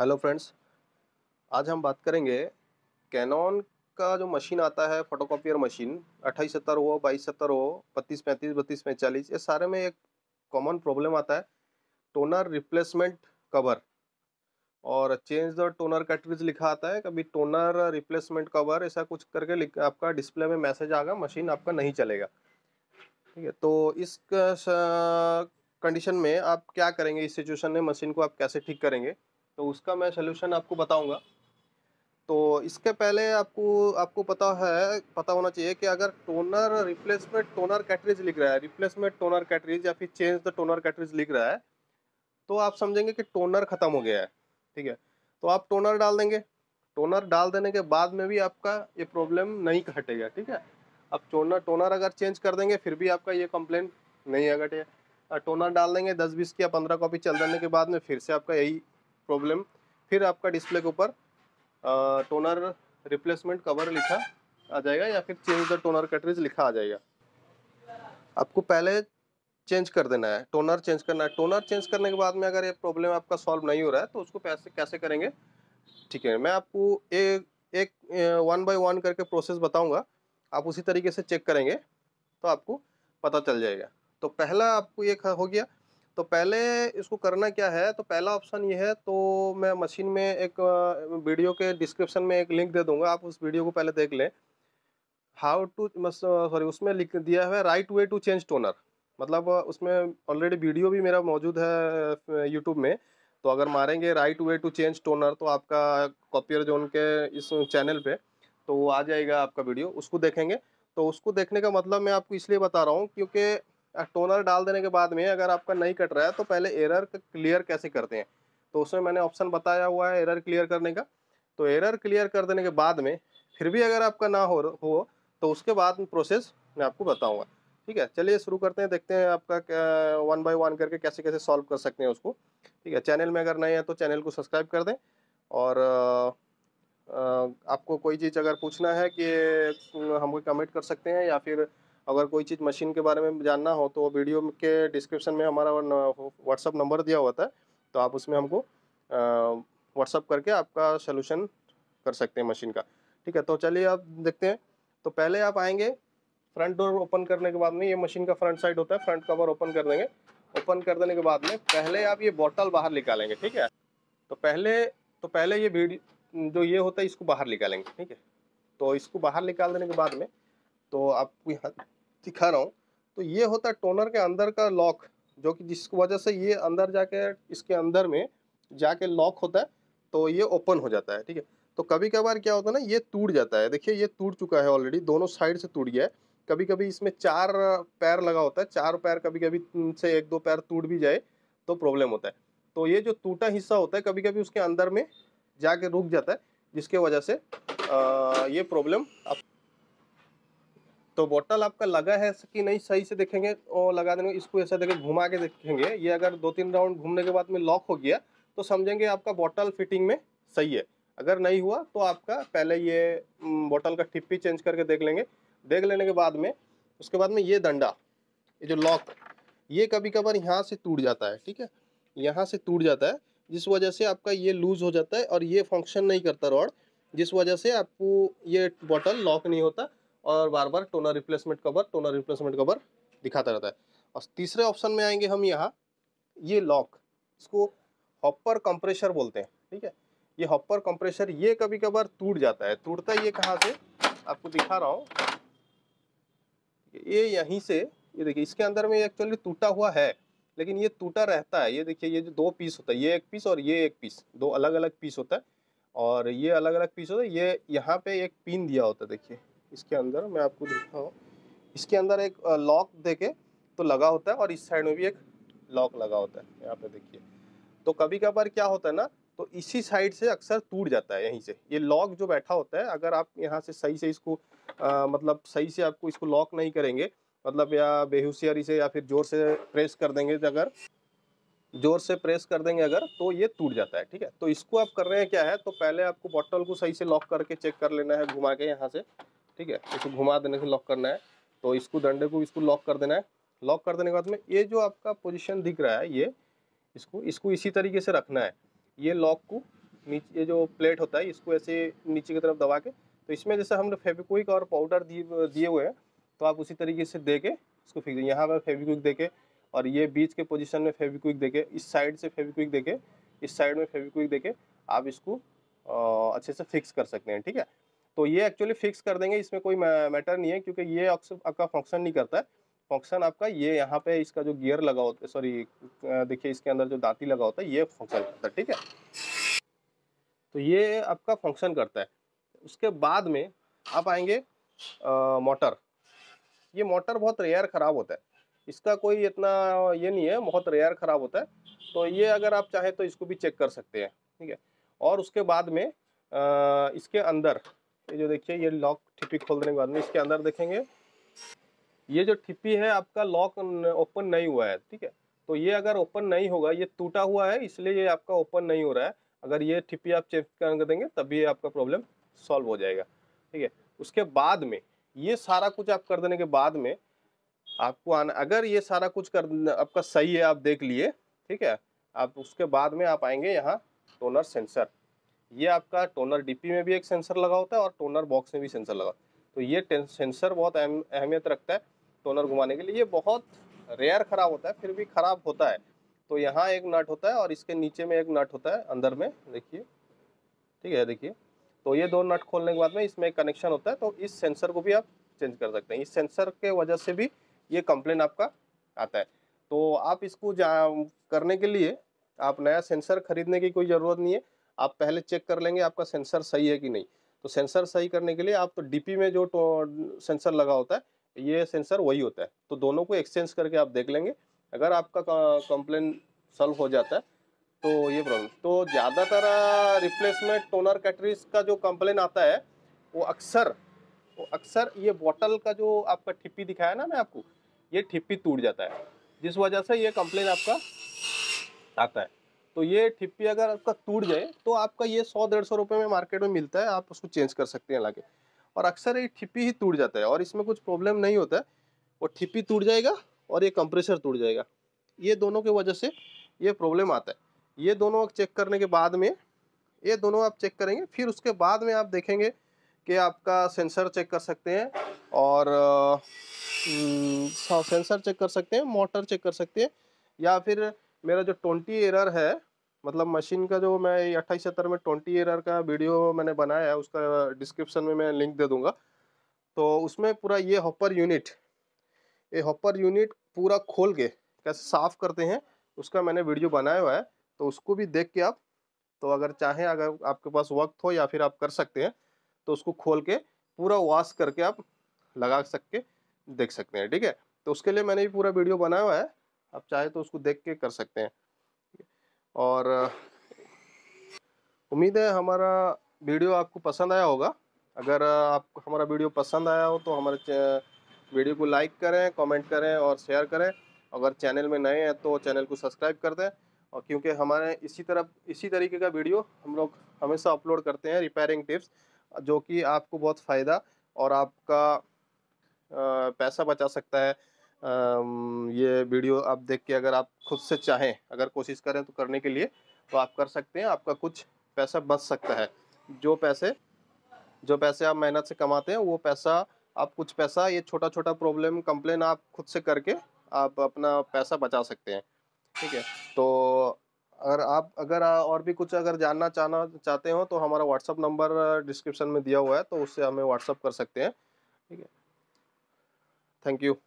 hello friends आज हम बात करेंगे कैनॉन का जो मशीन आता है फोटोकॉपियर मशीन अट्ठाईस सत्तर हो बाईस सत्तर हो बत्तीस पैंतीस बत्तीस पैंतालीस ये सारे में एक कॉमन प्रॉब्लम आता है टोनर रिप्लेसमेंट कवर और चेंज द टोनर कैटरीज लिखा आता है कभी टोनर रिप्लेसमेंट कवर ऐसा कुछ करके आपका डिस्प्ले में मैसेज आगा मशीन आपका नहीं चलेगा ठीक है तो इस कंडीशन में आप क्या करेंगे इस सिचुएशन में मशीन को आप कैसे ठीक करेंगे तो उसका मैं सोल्यूशन आपको बताऊँगा तो इसके पहले आपको आपको पता है पता होना चाहिए कि अगर टोनर रिप्लेसमेंट टोनर कैटरेज लिख रहा है रिप्लेसमेंट टोनर कैटरीज या फिर चेंज द टोनर कैटरेज लिख रहा है तो आप समझेंगे कि टोनर ख़त्म हो गया है ठीक है तो आप टोनर डाल देंगे टोनर डाल देने के बाद में भी आपका ये प्रॉब्लम नहीं हटेगा ठीक है अब टोनर टोनर अगर चेंज कर देंगे फिर भी आपका ये कंप्लेंट नहीं है घटेगा टोनर डाल देंगे दस बीस या पंद्रह कॉपी चल देने के बाद में फिर से आपका यही प्रॉब्लम फिर आपका डिस्प्ले के ऊपर टोनर रिप्लेसमेंट कवर लिखा आ जाएगा या फिर चेंज द टोनर कटरेज लिखा आ जाएगा आपको पहले चेंज कर देना है टोनर चेंज करना है टोनर चेंज करने के बाद में अगर ये प्रॉब्लम आपका सॉल्व नहीं हो रहा है तो उसको पैसे कैसे करेंगे ठीक है मैं आपको एक एक वन बाय वन करके प्रोसेस बताऊंगा आप उसी तरीके से चेक करेंगे तो आपको पता चल जाएगा तो पहला आपको ये हो गया तो पहले इसको करना क्या है तो पहला ऑप्शन ये है तो मैं मशीन में एक वीडियो के डिस्क्रिप्शन में एक लिंक दे दूंगा आप उस वीडियो को पहले देख लें हाउ टू सॉरी उसमें लिख दिया है right way to change toner मतलब उसमें ऑलरेडी वीडियो भी मेरा मौजूद है यूट्यूब में तो अगर मारेंगे right way to change toner तो आपका कॉपियर जो उनके इस चैनल पर तो आ जाएगा आपका वीडियो उसको देखेंगे तो उसको देखने का मतलब मैं आपको इसलिए बता रहा हूँ क्योंकि टोनर डाल देने के बाद में अगर आपका नहीं कट रहा है तो पहले एरर क्लियर कैसे करते हैं तो उसमें मैंने ऑप्शन बताया हुआ है एरर क्लियर करने का तो एरर क्लियर कर देने के बाद में फिर भी अगर आपका ना हो हो तो उसके बाद में प्रोसेस मैं आपको बताऊंगा ठीक है चलिए शुरू करते हैं देखते हैं आपका वन बाय वन करके कैसे कैसे सॉल्व कर सकते हैं उसको ठीक है चैनल में अगर नए हैं तो चैनल को सब्सक्राइब कर दें और आपको कोई चीज़ अगर पूछना है कि हमको कमेंट कर सकते हैं या फिर अगर कोई चीज़ मशीन के बारे में जानना हो तो वीडियो के डिस्क्रिप्शन में हमारा व्हाट्सअप नंबर दिया हुआ है तो आप उसमें हमको व्हाट्सअप करके आपका सोल्यूशन कर सकते हैं मशीन का ठीक है तो चलिए आप देखते हैं तो पहले आप आएंगे फ्रंट डोर ओपन करने के बाद में ये मशीन का फ्रंट साइड होता है फ्रंट कवर ओपन कर देंगे ओपन कर देने के बाद में पहले आप ये बॉटल बाहर निकालेंगे ठीक है तो पहले तो पहले ये वीडियो जो ये होता है इसको बाहर निकालेंगे ठीक है तो इसको बाहर निकाल देने के बाद में तो आपको यहाँ दिखा रहा हूँ तो ये होता है टोनर के अंदर का लॉक जो कि जिस वजह से ये अंदर जाके इसके अंदर में जाके लॉक होता है तो ये ओपन हो जाता है ठीक है तो कभी कभार क्या होता है ना ये टूट जाता है देखिए ये टूट चुका है ऑलरेडी दोनों साइड से टूट गया है कभी कभी इसमें चार पैर लगा होता है चार पैर कभी कभी से एक दो पैर टूट भी जाए तो प्रॉब्लम होता है तो ये जो टूटा हिस्सा होता है कभी कभी उसके अंदर में जाके रुक जाता है जिसके वजह से आ, ये प्रॉब्लम आप तो बॉटल आपका लगा है कि नहीं सही से देखेंगे और लगा देंगे इसको ऐसा देखें घुमा के देखेंगे ये अगर दो तीन राउंड घूमने के बाद में लॉक हो गया तो समझेंगे आपका बॉटल फिटिंग में सही है अगर नहीं हुआ तो आपका पहले ये बॉटल का टिप्पी चेंज करके देख लेंगे देख लेने के बाद में उसके बाद में ये डंडा ये जो लॉक ये कभी कभार यहाँ से टूट जाता है ठीक है यहाँ से टूट जाता है जिस वजह से आपका ये लूज़ हो जाता है और ये फंक्शन नहीं करता रॉड जिस वजह से आपको ये बॉटल लॉक नहीं होता और बार बार toner replacement cover toner replacement cover दिखाता रहता है और तीसरे ऑप्शन में आएंगे हम यहाँ ये लॉक इसको हॉपर कंप्रेशर बोलते हैं ठीक है ये हॉपर कंप्रेशर ये कभी कभार टूट जाता है टूटता ये कहाँ से आपको दिखा रहा हूँ ये यहीं से ये देखिए इसके अंदर में एक्चुअली टूटा हुआ है लेकिन ये टूटा रहता है ये देखिए ये जो दो पीस होता है ये एक पीस और ये एक पीस दो अलग अलग पीस होता है और ये अलग अलग पीस होता है ये यहाँ पे एक पिन दिया होता है देखिए इसके अंदर मैं आपको दिखता हूँ इसके अंदर एक लॉक देखे तो लगा होता है और इस साइड में भी एक लॉक लगा होता है यहाँ पे देखिए तो कभी कभार क्या होता है ना तो इसी साइड से अक्सर टूट जाता है यहीं से ये लॉक जो बैठा होता है अगर आप यहाँ से सही से इसको आ, मतलब सही से आपको इसको लॉक नहीं करेंगे मतलब या बेहोशियारी से या फिर जोर से प्रेस कर देंगे तो अगर जोर से प्रेस कर देंगे अगर तो ये टूट जाता है ठीक है तो इसको आप कर रहे हैं क्या है तो पहले आपको बॉटल को सही से लॉक करके चेक कर लेना है घुमा के यहाँ से ठीक है इसको घुमा देने से लॉक करना है तो इसको डंडे को इसको लॉक कर देना है लॉक कर देने के बाद में ये जो आपका पोजिशन दिख रहा है ये इसको इसको इसी तरीके से रखना है ये लॉक को नीचे जो प्लेट होता है इसको ऐसे नीचे की तरफ दबा के तो इसमें जैसे हमने फेविक्विक और पाउडर दिए हुए हैं तो आप उसी तरीके से दे के इसको फिक्स यहाँ पर फेविक्विक दे के और ये बीच के पोजीशन में फेविक्विक दे के इस साइड से फेविक्विक दे के इस साइड में फेविक्विक दे के आप इसको अच्छे से फिक्स कर सकते हैं ठीक है तो ये एक्चुअली फिक्स कर देंगे इसमें कोई मैटर नहीं है क्योंकि ये आपका फंक्शन नहीं करता है फंक्शन आपका ये यहाँ पे इसका जो गियर लगा होता है सॉरी देखिए इसके अंदर जो दांती लगा होता है ये फंक्शन करता है ठीक है तो ये आपका फंक्शन करता है उसके बाद में आप आएंगे मोटर ये मोटर बहुत रेयर ख़राब होता है इसका कोई इतना ये नहीं है बहुत रेयर ख़राब होता है तो ये अगर आप चाहें तो इसको भी चेक कर सकते हैं ठीक है और उसके बाद में आ, इसके अंदर ये जो देखिए ये लॉक ठिप्पी खोल देने के बाद में इसके अंदर देखेंगे ये जो ठिप्पी है आपका लॉक ओपन नहीं हुआ है ठीक है तो ये अगर ओपन नहीं होगा ये टूटा हुआ है इसलिए ये आपका ओपन नहीं हो रहा है अगर ये ठिप्पी आप चेंज कर देंगे तभी आपका प्रॉब्लम सॉल्व हो जाएगा ठीक है उसके बाद में ये सारा कुछ आप कर देने के बाद में आपको आना अगर ये सारा कुछ कर आपका सही है आप देख लिए ठीक है आप उसके बाद में आप आएंगे यहाँ टोनर सेंसर ये आपका टोनर डीपी में भी एक सेंसर लगा होता है और टोनर बॉक्स में भी सेंसर लगा तो ये सेंसर बहुत अहम अहमियत रखता है टोनर घुमाने के लिए ये बहुत रेयर ख़राब होता है फिर भी ख़राब होता है तो यहाँ एक नट होता है और इसके नीचे में एक नट होता है अंदर में देखिए ठीक है देखिए तो ये दो नट खोलने के बाद में इसमें एक कनेक्शन होता है तो इस सेंसर को भी आप चेंज कर सकते हैं इस सेंसर के वजह से भी ये कंप्लेन आपका आता है तो आप इसको करने के लिए आप नया सेंसर खरीदने की कोई ज़रूरत नहीं है आप पहले चेक कर लेंगे आपका सेंसर सही है कि नहीं तो सेंसर सही करने के लिए आप तो डीपी में जो सेंसर लगा होता है ये सेंसर वही होता है तो दोनों को एक्सचेंज करके आप देख लेंगे अगर आपका कंप्लेन सॉल्व हो जाता है तो ये प्रॉब्लम तो ज़्यादातर रिप्लेसमेंट टोनर कैटरीज का जो कंप्लेन आता है वो अक्सर वो अक्सर ये बॉटल का जो आपका ठिप्पी दिखाया ना मैं आपको ये ठिप्पी टूट जाता है जिस वजह से ये कंप्लेन आपका आता है तो ये ठिप्पी अगर आपका टूट जाए तो आपका ये सौ डेढ़ सौ रुपये में मार्केट में मिलता है आप उसको चेंज कर सकते हैं लाके और अक्सर ये ठिप्पी ही टूट जाता है और इसमें कुछ प्रॉब्लम नहीं होता है वो ठिप्पी टूट जाएगा और ये कंप्रेसर टूट जाएगा ये दोनों की वजह से ये प्रॉब्लम आता है ये दोनों चेक करने के बाद में ये दोनों आप चेक करेंगे फिर उसके बाद में आप देखेंगे कि आपका सेंसर चेक कर सकते हैं और हम्म, सेंसर चेक कर सकते हैं मोटर चेक कर सकते हैं या फिर मेरा जो ट्वेंटी एरर है मतलब मशीन का जो मैं अट्ठाईस सत्तर में ट्वेंटी एरर का वीडियो मैंने बनाया है उसका डिस्क्रिप्शन में मैं लिंक दे दूंगा तो उसमें पूरा ये हॉपर यूनिट ये हॉपर यूनिट पूरा खोल के कैसे साफ़ करते हैं उसका मैंने वीडियो बनाया हुआ है तो उसको भी देख के आप तो अगर चाहें अगर आपके पास वक्त हो या फिर आप कर सकते हैं तो उसको खोल के पूरा वॉश करके आप लगा सक के देख सकते हैं ठीक है तो उसके लिए मैंने भी पूरा वीडियो बनाया हुआ है आप चाहे तो उसको देख के कर सकते हैं और उम्मीद है हमारा वीडियो आपको पसंद आया होगा अगर आपको हमारा वीडियो पसंद आया हो तो हमारे वीडियो को लाइक करें कमेंट करें और शेयर करें अगर चैनल में नए हैं तो चैनल को सब्सक्राइब कर दें और क्योंकि हमारे इसी तरह इसी तरीके का वीडियो हम लोग हमेशा अपलोड करते हैं रिपेयरिंग टिप्स जो कि आपको बहुत फ़ायदा और आपका पैसा बचा सकता है ये वीडियो आप देख के अगर आप खुद से चाहें अगर कोशिश करें तो करने के लिए तो आप कर सकते हैं आपका कुछ पैसा बच सकता है जो पैसे जो पैसे आप मेहनत से कमाते हैं वो पैसा आप कुछ पैसा ये छोटा छोटा प्रॉब्लम कंप्लेन आप खुद से करके आप अपना पैसा बचा सकते हैं ठीक है तो अगर आप अगर और भी कुछ अगर जानना चाहना चाहते हो तो हमारा व्हाट्सअप नंबर डिस्क्रिप्शन में दिया हुआ है तो उससे हमें व्हाट्सअप कर सकते हैं ठीक है थैंक यू